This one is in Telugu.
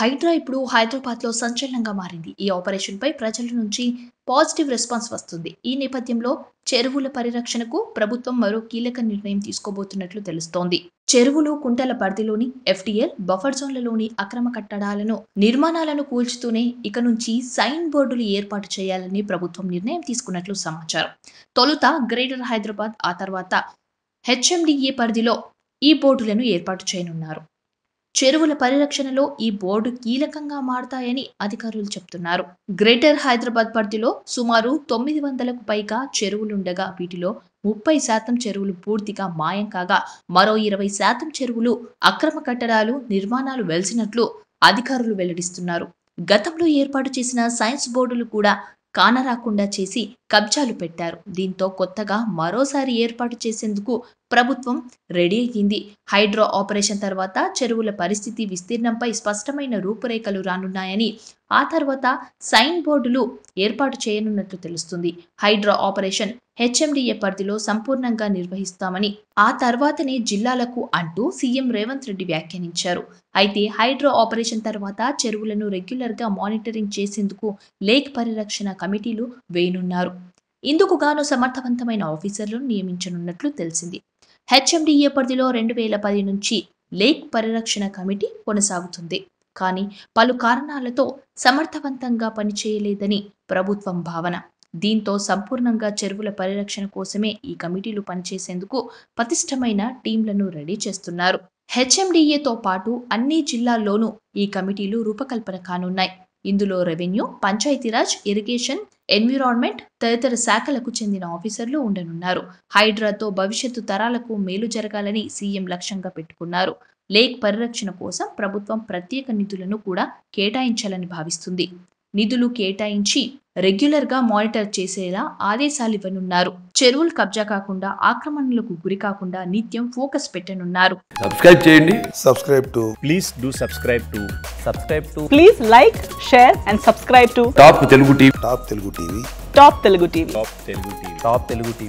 హైడ్రా ఇప్పుడు హైదరాబాద్లో సంచలనంగా మారింది ఈ ఆపరేషన్పై ప్రజల నుంచి పాజిటివ్ రెస్పాన్స్ వస్తుంది ఈ నేపథ్యంలో చెరువుల పరిరక్షణకు ప్రభుత్వం మరో కీలక నిర్ణయం తీసుకోబోతున్నట్లు తెలుస్తోంది చెరువులు కుంటల పరిధిలోని ఎఫ్టీఎల్ బఫర్ జోన్లలోని అక్రమ కట్టడాలను నిర్మాణాలను కూల్చుతూనే ఇక నుంచి సైన్ బోర్డులు ఏర్పాటు చేయాలని ప్రభుత్వం నిర్ణయం తీసుకున్నట్లు సమాచారం తొలుత గ్రేటర్ హైదరాబాద్ ఆ తర్వాత హెచ్ఎండిఏ పరిధిలో ఈ బోర్డులను ఏర్పాటు చేయనున్నారు చెరువుల పరిరక్షణలో ఈ బోర్డు కీలకంగా మారతాయని అధికారులు చెప్తున్నారు గ్రేటర్ హైదరాబాద్ పరిధిలో సుమారు తొమ్మిది వందలకు పైగా చెరువులుండగా వీటిలో ముప్పై శాతం చెరువులు పూర్తిగా మాయం కాగా మరో ఇరవై శాతం చెరువులు అక్రమ కట్టడాలు నిర్మాణాలు వెలిసినట్లు అధికారులు వెల్లడిస్తున్నారు గతంలో ఏర్పాటు చేసిన సైన్స్ బోర్డులు కూడా కానరాకుండా చేసి కబ్జాలు పెట్టారు దీంతో కొత్తగా మరోసారి ఏర్పాటు చేసేందుకు ప్రభుత్వం రెడీ అయ్యింది హైడ్రో ఆపరేషన్ తర్వాత చెరువుల పరిస్థితి విస్తీర్ణంపై స్పష్టమైన రూపురేఖలు రానున్నాయని ఆ తర్వాత సైన్ బోర్డులు ఏర్పాటు చేయనున్నట్లు తెలుస్తుంది హైడ్రో ఆపరేషన్ హెచ్ఎండిఏ పరిధిలో సంపూర్ణంగా నిర్వహిస్తామని ఆ తర్వాతనే జిల్లాలకు అంటూ సీఎం రేవంత్ రెడ్డి వ్యాఖ్యానించారు అయితే హైడ్రో ఆపరేషన్ తర్వాత చెరువులను రెగ్యులర్గా మానిటరింగ్ చేసేందుకు లేక్ పరిరక్షణ కమిటీలు వేయనున్నారు ఇందుకు గాను సమర్థవంతమైన ఆఫీసర్లను నియమించనున్నట్లు తెలిసింది హెచ్ఎండిఏ పరిధిలో రెండు వేల పది నుంచి లేక్ పరిరక్షణ కమిటీ కొనసాగుతుంది కానీ పలు కారణాలతో సమర్థవంతంగా పనిచేయలేదని ప్రభుత్వం భావన దీంతో సంపూర్ణంగా చెరువుల పరిరక్షణ కోసమే ఈ కమిటీలు పనిచేసేందుకు పతిష్టమైన టీంలను రెడీ చేస్తున్నారు హెచ్ఎండిఏతో పాటు అన్ని జిల్లాల్లోనూ ఈ కమిటీలు రూపకల్పన కానున్నాయి ఇందులో రెవెన్యూ పంచాయతీరాజ్ ఇరిగేషన్ ఎన్విరాన్మెంట్ తదితర శాఖలకు చెందిన ఆఫీసర్లు ఉండనున్నారు హైడ్రాతో భవిష్యత్తు తరాలకు మేలు జరగాలని సీఎం లక్ష్యంగా పెట్టుకున్నారు లేక్ పరిరక్షణ కోసం ప్రభుత్వం ప్రత్యేక నిధులను కూడా కేటాయించాలని భావిస్తుంది నిధులు కేటాయించి రెగ్యులర్గా మానిటర్ చేసేలా ఆదేశాలు ఇవ్వనున్నారు చెరువులు కబ్జా కాకుండా ఆక్రమణలకు గురి కాకుండా నిత్యం ఫోకస్ పెట్టనున్నారు సబ్స్క్రైబ్ చేయండి subscribe to please do subscribe to subscribe to please like share and subscribe to top Telugu TV top Telugu TV top Telugu TV top Telugu TV top Telugu TV